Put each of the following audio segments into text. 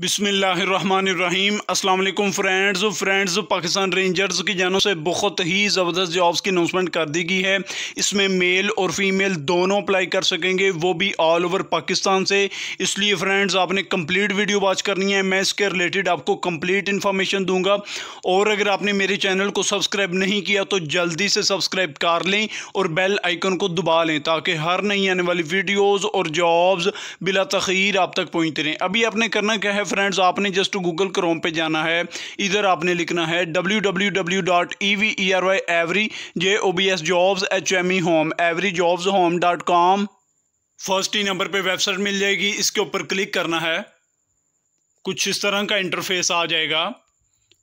बिसमीम अल्लाम friends friends Pakistan rangers की जानों से बहुत ही ज़बरदस्त जॉब्स की अनाउंसमेंट कर दी गई है इसमें मेल और फीमेल दोनों अप्लाई कर सकेंगे वो भी ऑल ओवर पाकिस्तान से इसलिए फ्रेंड्स आपने कंप्लीट वीडियो वॉच करनी है मैं इसके रिलेटेड आपको कंप्लीट इन्फॉर्मेशन दूंगा और अगर आपने मेरे चैनल को सब्सक्राइब नहीं किया तो जल्दी से सब्सक्राइब कर लें और बेल आइकन को दबा लें ताकि हर नई आने वाली वीडियोज़ और जॉब्स बिला तखीर आप तक पहुँचते रहें अभी आपने करना क्या है फ्रेंड्स आपने जस्ट गूगल क्रोम पे जाना है इधर आपने लिखना है W W W dot E V E R Y every J O B S jobs H M E home every jobs home dot com first ही नंबर पे वेबसाइट मिल जाएगी इसके ऊपर क्लिक करना है कुछ इस तरह का इंटरफेस आ जाएगा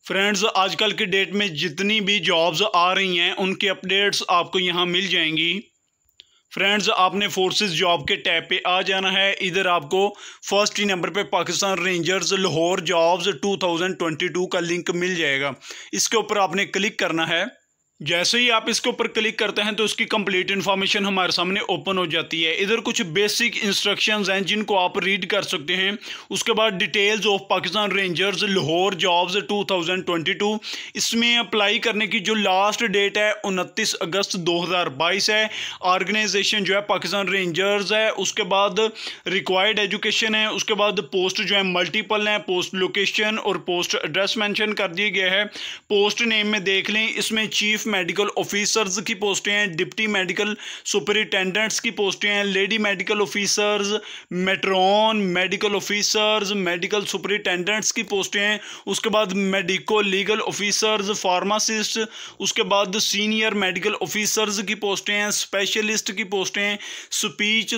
फ्रेंड्स आजकल के डेट में जितनी भी जॉब्स आ रही हैं उनके अपडेट्स आपको यहाँ मिल जाएंगी फ्रेंड्स आपने फोर्सेस जॉब के टैब पे आ जाना है इधर आपको फर्स्ट ही नंबर पे पाकिस्तान रेंजर्स लाहौर जॉब्स 2022 का लिंक मिल जाएगा इसके ऊपर आपने क्लिक करना है जैसे ही आप इसके ऊपर क्लिक करते हैं तो इसकी कंप्लीट इन्फॉर्मेशन हमारे सामने ओपन हो जाती है इधर कुछ बेसिक इंस्ट्रक्शंस हैं जिनको आप रीड कर सकते हैं उसके बाद details of Pakistan Rangers Lahore jobs 2022 इसमें अप्लाई करने की जो लास्ट डेट है 29 अगस्त 2022 है ऑर्गेनाइजेशन जो है पाकिस्तान रेंजर्स है उसके बाद रिक्वायर्ड एजुकेशन है उसके बाद पोस्ट जो है मल्टीपल हैं पोस्ट लोकेशन और पोस्ट एड्रेस मैंशन कर दिया गया है पोस्ट नेम में देख लें इसमें चीफ चीफ मेडिकल ऑफिसर्स की पोस्टें हैं डिप्टी मेडिकल सुपरिटेंडेंट्स की पोस्टें हैं lady medical officers matron medical officers medical superintendents की पोस्टें हैं उसके बाद मेडिको लीगल ऑफिसर्स फार्मासिस्ट उसके बाद सीनियर मेडिकल ऑफिसर्स की पोस्टें हैं स्पेशलिस्ट की पोस्टें हैं स्पीच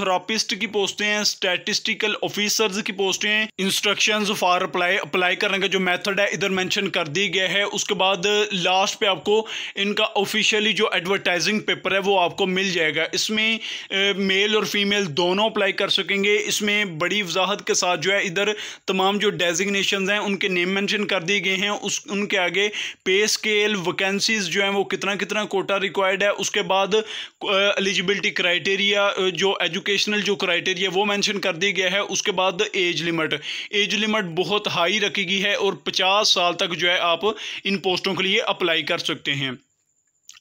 थेरापिस्ट की पोस्टें हैं स्टैटिस्टिकल ऑफिसर्स की पोस्टें हैं इंस्ट्रक्शन फॉर अप्लाई अप्लाई करने का जो मैथड है इधर मैंशन कर दी गया है उसके बाद लास्ट पे आपको इनका ऑफिशियली जो एडवर्टाइजिंग पेपर है वो आपको मिल जाएगा इसमें मेल और फीमेल दोनों अप्लाई कर सकेंगे इसमें बड़ी वजाहत के साथ जो है इधर तमाम जो डेजिग्नेशन हैं उनके नेम मैंशन कर दिए गए हैं उस उनके आगे पे स्केल वैकेंसीज जो हैं वो कितना कितना कोटा रिक्वायर्ड है उसके बाद एलिजिबिलिटी क्राइटेरिया जो एजुकेशनल जो क्राइटेरिया वो मैंशन कर दिया गया है उसके बाद एज लिमिट एज लिमिट बहुत हाई रखी गई है और पचास साल तक जो है आप इन पोस्टों के लिए अप्लाई कर सकते हैं him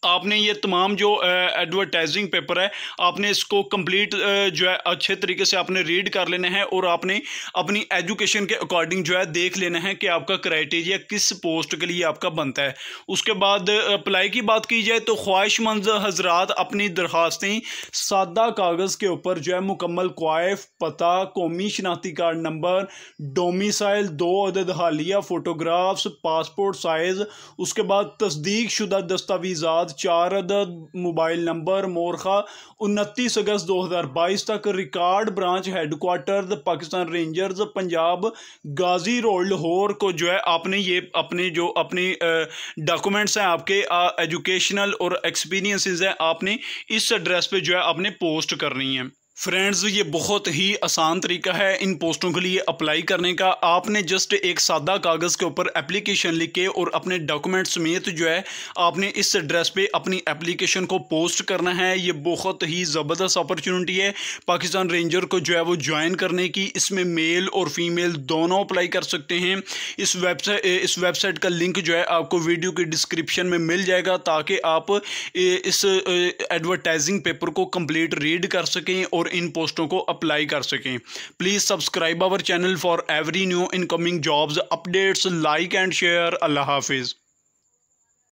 आपने ये तमाम जो एडवर्टाइजिंग पेपर है आपने इसको कंप्लीट जो है अच्छे तरीके से आपने रीड कर लेना है और आपने अपनी एजुकेशन के अकॉर्डिंग जो है देख लेना है कि आपका क्राइटेरिया किस पोस्ट के लिए आपका बनता है उसके बाद अप्लाई की बात की जाए तो ख्वाहिशमंद हजरात अपनी दरख्वास्तें सादा कागज़ के ऊपर जो है मुकम्मल क्वाइफ पता कौमी शनाख्ती कार्ड नंबर डोमिसाइल दो अदद हालिया फ़ोटोग्राफ्स पासपोर्ट साइज़ उसके बाद तस्दीक शुदा दस्तावीजा चार अदद मोबाइल नंबर मोरखा उनतीस अगस्त दो हज़ार बाईस तक record branch headquarter the Pakistan Rangers Punjab Ghazi road Lahore को जो है आपने ये अपने जो अपने डॉक्यूमेंट्स हैं आपके एजुकेशनल और एक्सपीरियंसेस हैं आपने इस एड्रेस पे जो है आपने पोस्ट करनी है फ्रेंड्स ये बहुत ही आसान तरीका है इन पोस्टों के लिए अप्लाई करने का आपने जस्ट एक सादा कागज़ के ऊपर एप्लीकेशन लिख के और अपने डॉक्यूमेंट समेत जो है आपने इस एड्रेस पे अपनी एप्लीकेशन को पोस्ट करना है ये बहुत ही ज़बरदस्त अपॉर्चुनिटी है पाकिस्तान रेंजर को जो है वो ज्वाइन करने की इसमें मेल और फीमेल दोनों अप्लाई कर सकते हैं इस वेबसाइट इस वेबसाइट का लिंक जो है आपको वीडियो के डिस्क्रिप्शन में मिल जाएगा ताकि आप इस एडवर्टाइजिंग पेपर को कम्प्लीट रीड कर सकें और और इन पोस्टों को अप्लाई कर सकें please subscribe our channel for every new incoming jobs updates like and share अल्लाह हाफिज़